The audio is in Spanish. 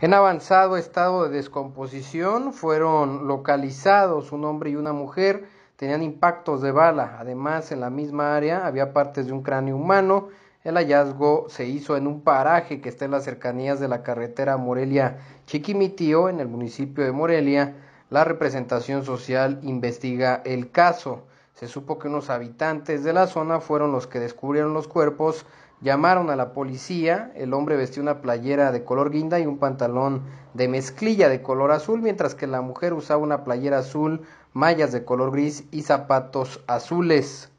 En avanzado estado de descomposición fueron localizados un hombre y una mujer, tenían impactos de bala. Además, en la misma área había partes de un cráneo humano. El hallazgo se hizo en un paraje que está en las cercanías de la carretera Morelia-Chiquimitío, en el municipio de Morelia. La representación social investiga el caso. Se supo que unos habitantes de la zona fueron los que descubrieron los cuerpos, llamaron a la policía, el hombre vestía una playera de color guinda y un pantalón de mezclilla de color azul, mientras que la mujer usaba una playera azul, mallas de color gris y zapatos azules.